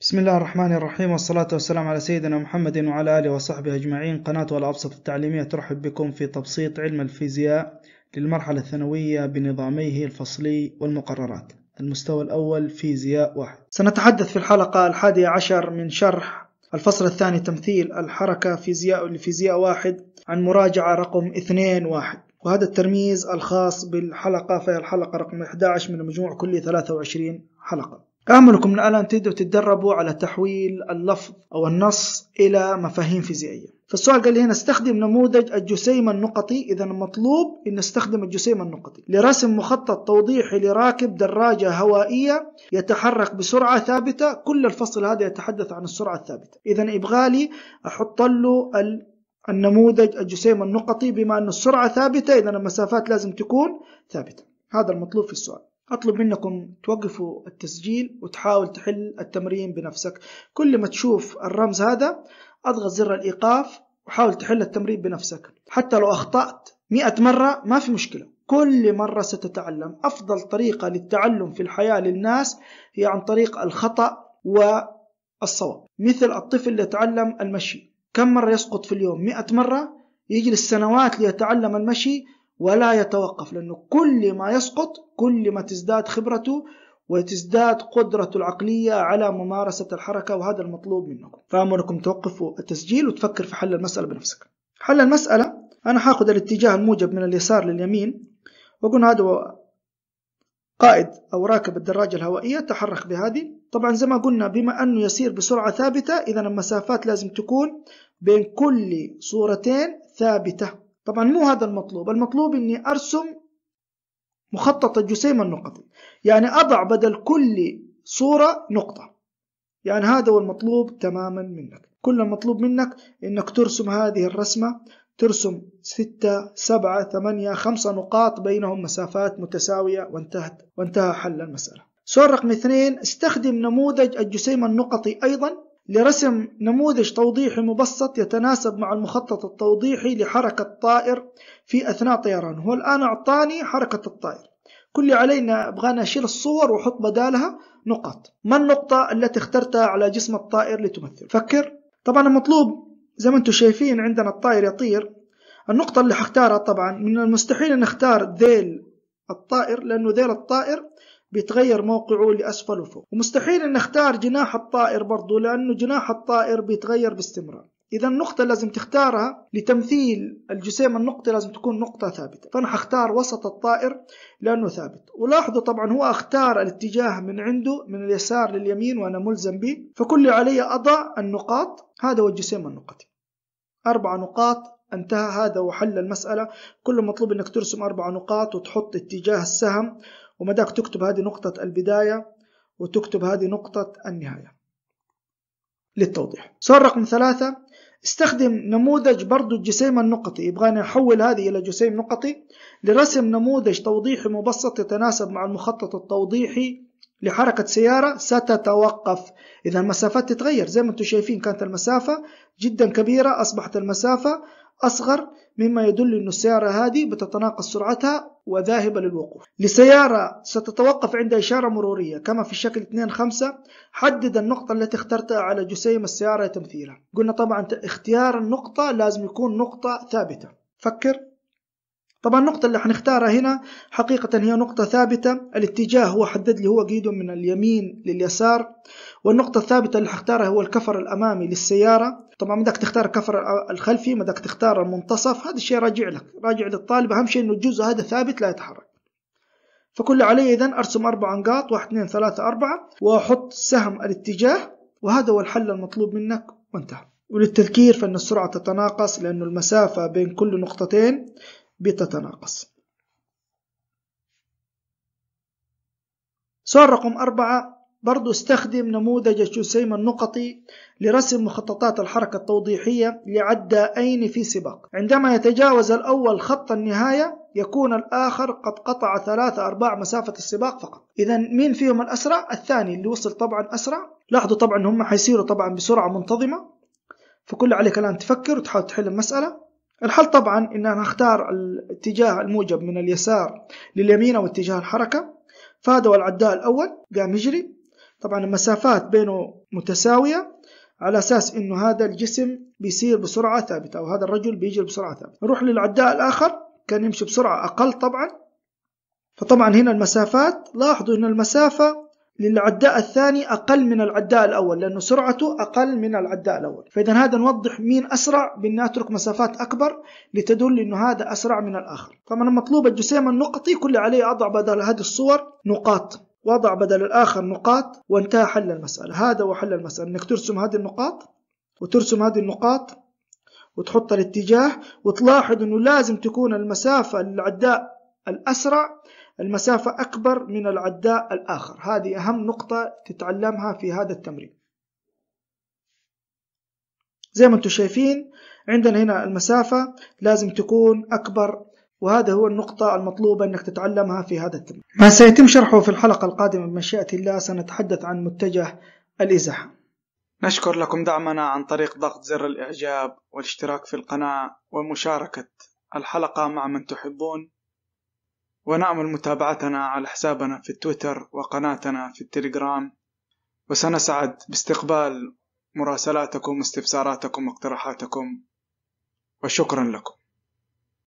بسم الله الرحمن الرحيم والصلاة والسلام على سيدنا محمد وعلى آله وصحبه أجمعين قناة والأبسط التعليمية ترحب بكم في تبسيط علم الفيزياء للمرحلة الثانوية بنظاميه الفصلي والمقررات المستوى الأول فيزياء واحد سنتحدث في الحلقة الحادية عشر من شرح الفصل الثاني تمثيل الحركة فيزياء لفيزياء واحد عن مراجعة رقم اثنين واحد وهذا الترميز الخاص بالحلقة فهي الحلقة رقم 11 من مجموع كلي 23 حلقة آملكم الآن تبدأوا تتدربوا على تحويل اللفظ أو النص إلى مفاهيم فيزيائية فالسؤال قال لي هنا استخدم نموذج الجسيم النقطي إذا المطلوب أن نستخدم الجسيم النقطي لرسم مخطط توضيحي لراكب دراجة هوائية يتحرك بسرعة ثابتة كل الفصل هذا يتحدث عن السرعة الثابتة إذا إبغالي أحط له النموذج الجسيم النقطي بما أن السرعة ثابتة إذا المسافات لازم تكون ثابتة هذا المطلوب في السؤال أطلب منكم توقفوا التسجيل وتحاول تحل التمرين بنفسك كل ما تشوف الرمز هذا أضغط زر الإيقاف وحاول تحل التمرين بنفسك حتى لو أخطأت مئة مرة ما في مشكلة كل مرة ستتعلم أفضل طريقة للتعلم في الحياة للناس هي عن طريق الخطأ والصواب مثل الطفل اللي يتعلم المشي كم مرة يسقط في اليوم مئة مرة يجلس سنوات ليتعلم المشي ولا يتوقف لأنه كل ما يسقط كل ما تزداد خبرته وتزداد قدرته العقلية على ممارسة الحركة وهذا المطلوب منكم فأمركم توقفوا التسجيل وتفكر في حل المسألة بنفسك حل المسألة أنا هاخذ الاتجاه الموجب من اليسار لليمين وقلنا هذا هو قائد أو راكب الدراجة الهوائية تحرك بهذه طبعا زي ما قلنا بما أنه يسير بسرعة ثابتة إذا المسافات لازم تكون بين كل صورتين ثابتة طبعا مو هذا المطلوب المطلوب اني ارسم مخطط الجسيم النقطي يعني اضع بدل كل صورة نقطة يعني هذا هو المطلوب تماما منك كل المطلوب منك انك ترسم هذه الرسمة ترسم ستة سبعة ثمانية خمسة نقاط بينهم مسافات متساوية وانتهت وانتهى حل المسألة سؤال رقم اثنين استخدم نموذج الجسيم النقطي أيضا لرسم نموذج توضيحي مبسط يتناسب مع المخطط التوضيحي لحركة طائر في أثناء طيرانه هو الآن أعطاني حركة الطائر كل اللي علينا أبغانا أشيل الصور وأحط بدالها نقط ما النقطة التي اخترتها على جسم الطائر لتمثل فكر طبعا المطلوب زي ما انتم شايفين عندنا الطائر يطير النقطة اللي حختارها طبعا من المستحيل ان اختار ذيل الطائر لانه ذيل الطائر بيتغير موقعه لأسفل وفوق ومستحيل أن نختار جناح الطائر برضو لأنه جناح الطائر بيتغير باستمرار إذا النقطة لازم تختارها لتمثيل الجسيم النقطة لازم تكون نقطة ثابتة فأنا حختار وسط الطائر لأنه ثابت ولاحظوا طبعا هو اختار الاتجاه من عنده من اليسار لليمين وأنا ملزم به فكل علي أضع النقاط هذا هو الجسيم النقطي أربع نقاط انتهى هذا وحل المسألة كل مطلوب أنك ترسم أربع نقاط وتحط اتجاه السهم ومداك تكتب هذه نقطة البداية وتكتب هذه نقطة النهاية للتوضيح صار رقم ثلاثة استخدم نموذج برضو الجسيم النقطي يبغاني أحول هذه إلى جسيم نقطي لرسم نموذج توضيحي مبسط يتناسب مع المخطط التوضيحي لحركة سيارة ستتوقف إذا المسافات تتغير زي ما أنتم شايفين كانت المسافة جدا كبيرة أصبحت المسافة أصغر مما يدل أن السيارة هذه بتتناقص سرعتها وذاهبة للوقوف لسيارة ستتوقف عند إشارة مرورية كما في الشكل 2.5 حدد النقطة التي اخترتها على جسيم السيارة تمثيلها قلنا طبعا اختيار النقطة لازم يكون نقطة ثابتة فكر طبعا النقطة اللي هنختارها هنا حقيقة هي نقطة ثابتة الاتجاه هو حدد لي هو قيده من اليمين لليسار والنقطة الثابتة اللي هختارها هو الكفر الأمامي للسيارة طبعا مداك تختار الكفر الخلفي مداك تختار المنتصف هذا الشيء راجع لك راجع للطالب أهم شيء إنه الجزء هذا ثابت لا يتحرك فكل علي إذا أرسم أربع نقاط واحد اثنين ثلاثة أربعة وأحط سهم الاتجاه وهذا هو الحل المطلوب منك وانتهى وللتذكير فإن السرعة تتناقص لأن المسافة بين كل نقطتين بتتناقص سؤال رقم أربعة برضو استخدم نموذج الجسيم النقطي لرسم مخططات الحركة التوضيحية لعدائين في سباق عندما يتجاوز الأول خط النهاية يكون الآخر قد قطع ثلاثة أرباع مسافة السباق فقط إذا مين فيهم الأسرع؟ الثاني اللي وصل طبعا أسرع لاحظوا طبعا هم حيسيروا طبعا بسرعة منتظمة فكل عليك الآن تفكر وتحاول تحل المسألة الحل طبعا ان انا اختار الاتجاه الموجب من اليسار لليمين او اتجاه الحركة فهذا هو العداء الاول قام يجري طبعا المسافات بينه متساوية على اساس انه هذا الجسم بيسير بسرعة ثابتة او هذا الرجل بيجري بسرعة ثابتة نروح للعداء الاخر كان يمشي بسرعة اقل طبعا فطبعا هنا المسافات لاحظوا ان المسافة للعداء الثاني أقل من العداء الأول لأنه سرعته أقل من العداء الأول فإذا هذا نوضح مين أسرع بأن أترك مسافات أكبر لتدل أنه هذا أسرع من الآخر طبعا المطلوب الجسيم النقطي كل عليه أضع بدل هذه الصور نقاط وضع بدل الآخر نقاط وانتهى حل المسألة هذا هو حل المسألة أنك ترسم هذه النقاط وترسم هذه النقاط وتحط الاتجاه وتلاحظ أنه لازم تكون المسافة للعداء الأسرع المسافة أكبر من العداء الآخر هذه أهم نقطة تتعلمها في هذا التمرين زي ما انتم شايفين عندنا هنا المسافة لازم تكون أكبر وهذا هو النقطة المطلوبة أنك تتعلمها في هذا التمرين ما سيتم شرحه في الحلقة القادمة بمشيئة الله سنتحدث عن متجه الإزاحة نشكر لكم دعمنا عن طريق ضغط زر الإعجاب والاشتراك في القناة ومشاركة الحلقة مع من تحبون ونأمل متابعتنا على حسابنا في تويتر وقناتنا في التليجرام وسنسعد باستقبال مراسلاتكم واستفساراتكم واقتراحاتكم وشكرا لكم